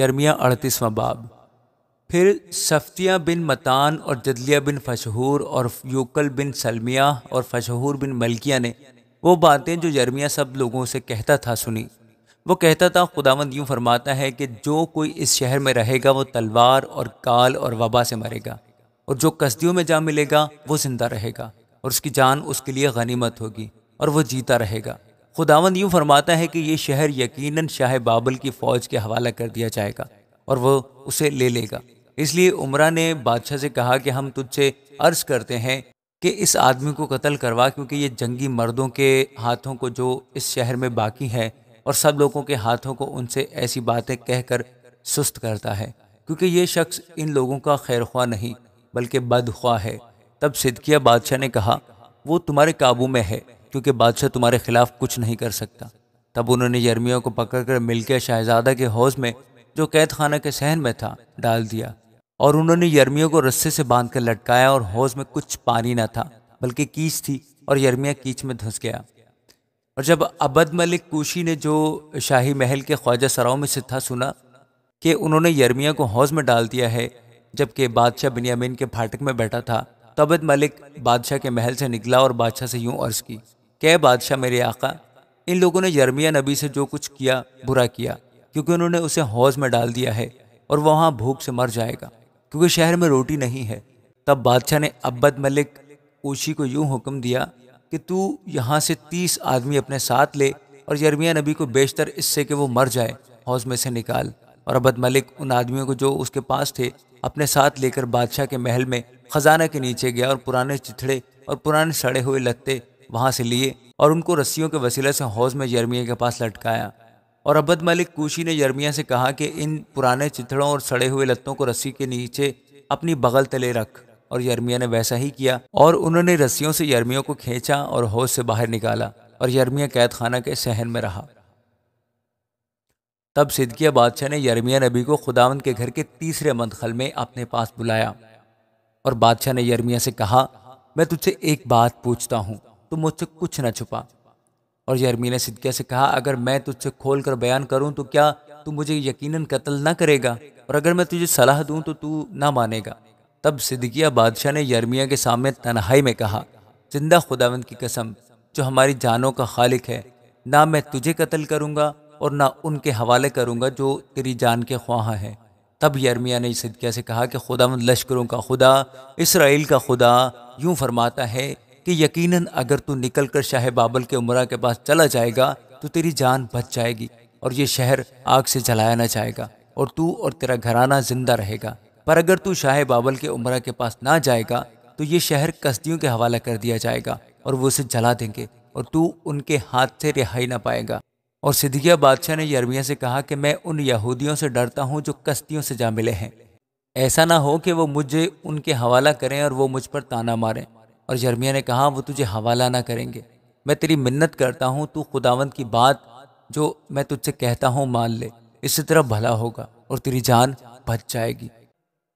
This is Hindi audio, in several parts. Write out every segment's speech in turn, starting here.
यर्मिया अड़तीसवा बाब फिर सफ्तिया बिन मतान और जदलिया बिन फशहूर और यूकल बिन सलमिया और फशहूर बिन मलकिया ने वो बातें जो यर्मिया सब लोगों से कहता था सुनी वो कहता था खुदावंद यूँ फरमाता है कि जो कोई इस शहर में रहेगा वो तलवार और काल और वबा से मरेगा और जो कस्तियों में जा मिलेगा वो जिंदा रहेगा और उसकी जान उसके लिए गनीमत होगी और वो जीता रहेगा खुदावंद यूँ फरमाता है कि ये शहर यकीनन शाह बाबल की फ़ौज के हवाला कर दिया जाएगा और वो उसे ले लेगा इसलिए उमरा ने बादशाह से कहा कि हम तुझसे अर्ज़ करते हैं कि इस आदमी को कत्ल करवा क्योंकि ये जंगी मर्दों के हाथों को जो इस शहर में बाकी है और सब लोगों के हाथों को उनसे ऐसी बातें कहकर सुस्त करता है क्योंकि ये शख्स इन लोगों का खैर ख्वा नहीं बल्कि बदख्वा है तब सिदकिया बादशाह ने कहा वो तुम्हारे काबू में है क्योंकि बादशाह तुम्हारे खिलाफ कुछ नहीं कर सकता तब उन्होंने यर्मिया को पकड़कर मिलकर शहजादा के हौज में जो कैद खाना के सहन में था डाल दिया और उन्होंने यर्मियों को रस्से से बांध कर लटकाया और हौज में कुछ पानी न था बल्कि कीच थी और यर्मिया कीच में धंस गया और जब अबद मलिक कुशी ने जो शाही महल के ख्वाजा सराव में से था सुना कि उन्होंने यर्मिया को हौज में डाल दिया है जबकि बादशाह बिनियामीन के फाटक में बैठा था तो अबद मलिक बादशाह के महल से निकला और बादशाह से यूं अर्ज की क्या बादशाह मेरे आका इन लोगों ने यरमिया नबी से जो कुछ किया बुरा किया क्योंकि उन्होंने उसे हौज में डाल दिया है और वह वहाँ भूख से मर जाएगा क्योंकि शहर में रोटी नहीं है तब बादशाह ने अब्बद मलिक ओशी को यूं हुक्म दिया कि तू यहाँ से तीस आदमी अपने साथ ले और यरमिया नबी को बेशतर इससे कि वो मर जाए हौज में से निकाल और अब्बद मलिक उन आदमियों को जो उसके पास थे अपने साथ लेकर बादशाह के महल में खजाना के नीचे गया और पुराने चिथड़े और पुराने सड़े हुए लत्ते वहाँ से लिए और उनको रस्सियों के वसीले से हौज में यरमिया के पास लटकाया और अबद मलिक कूशी ने यरमिया से कहा कि इन पुराने चिथड़ों और सड़े हुए लत्तों को रस्सी के नीचे अपनी बगल तले रख और यरमिया ने वैसा ही किया और उन्होंने रस्सियों से यरमियों को खींचा और हौज से बाहर निकाला और यरमिया कैद खाना के सहन में रहा तब सिदकिया बादशाह ने यरमिया नबी को खुदावन के घर के तीसरे मंदखल में अपने पास बुलाया और बादशाह ने यरमिया से कहा मैं तुझसे एक बात पूछता हूँ तो मुझसे कुछ न छुपा और ने सिद्दिया से कहा अगर मैं तुझसे खोल कर बयान करूं तो क्या तू मुझे यकीनन कत्ल ना करेगा और अगर मैं तुझे सलाह दूं तो तू ना मानेगा तब सिद्किया बादशाह ने यरमिया के सामने तनहाई में कहा जिंदा खुदावंद की कसम जो हमारी जानों का खालिक है ना मैं तुझे कत्ल करूंगा और ना उनके हवाले करूंगा जो तेरी जान के ख्वाह हैं तब यरमिया ने सिद्किया से कहा कि खुदावंद लश्करों का खुदा इसराइल का खुदा यूं फरमाता है कि यकीनन अगर तू निकल कर शाह बाबल के उमरा के पास चला जाएगा तो तेरी जान बच जाएगी और ये शहर आग से जलाया ना जाएगा और तू और तेरा घराना जिंदा रहेगा पर अगर तू शाह बाबल के उमरा के पास ना जाएगा तो ये शहर कस्तियों के हवाला कर दिया जाएगा और वो उसे जला देंगे और तू उनके हाथ से रिहाई ना पाएगा और सिद्धिया बादशाह ने यरमिया से कहा कि मैं उन यहूदियों से डरता हूँ जो कस्तियों से जा मिले हैं ऐसा ना हो कि वो मुझे उनके हवाला करें और वो मुझ पर ताना मारें और जर्मिया ने कहा वो तुझे हवाला ना करेंगे मैं तेरी मिन्नत करता हूँ तू खुदावंत की बात जो मैं तुझसे कहता हूँ मान ले इसी तरह भला होगा और तेरी जान बच जाएगी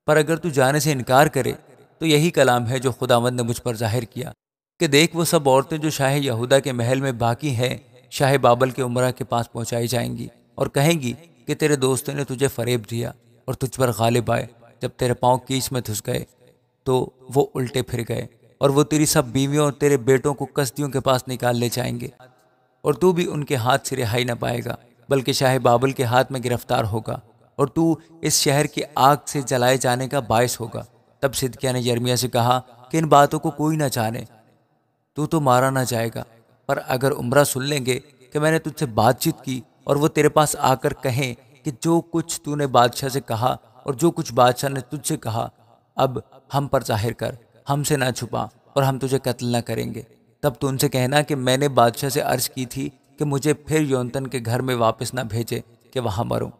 पर अगर तू जाने से इनकार करे तो यही कलाम है जो खुदावंद ने मुझ पर जाहिर किया कि देख वो सब औरतें जो शाह यहूदा के महल में बाकी हैं शाह बाबल के उम्र के पास पहुंचाई जाएंगी और कहेंगी कि तेरे दोस्तों ने तुझे फरेब दिया और तुझ पर गालिब आए जब तेरे पाँव कीच में धुस गए तो वो उल्टे फिर गए और वो तेरी सब बीवियों और तेरे बेटों को कस्तियों के पास निकाल ले जाएंगे और तू भी उनके हाथ से रिहाई न पाएगा बल्कि शाह बाबुल के हाथ में गिरफ्तार होगा और तू इस शहर की आग से जलाए जाने का बायस होगा तब सिद्किया ने यर्मिया से कहा कि इन बातों को कोई ना जाने तू तो मारा ना जाएगा पर अगर उम्र सुन लेंगे कि मैंने तुझसे बातचीत की और वो तेरे पास आकर कहें कि जो कुछ तूने बादशाह से कहा और जो कुछ बादशाह ने तुझसे कहा अब हम पर जाहिर कर हमसे ना छुपा और हम तुझे कत्ल ना करेंगे तब तू उनसे कहना कि मैंने बादशाह से अर्ज की थी कि मुझे फिर यौनतन के घर में वापस ना भेजे कि वहाँ मरूँ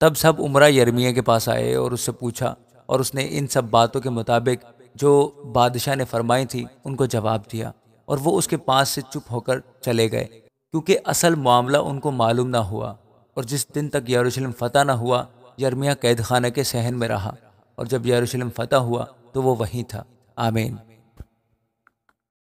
तब सब उम्र यरमिया के पास आए और उससे पूछा और उसने इन सब बातों के मुताबिक जो बादशाह ने फरमाई थी उनको जवाब दिया और वो उसके पास से चुप होकर चले गए क्योंकि असल मामला उनको मालूम ना हुआ और जिस दिन तक यरूशलेम फ़तह ना हुआ यरमिया कैद खाना के सहन में रहा और जब यरूशलेम फ़तह हुआ तो वो वहीं था Amén.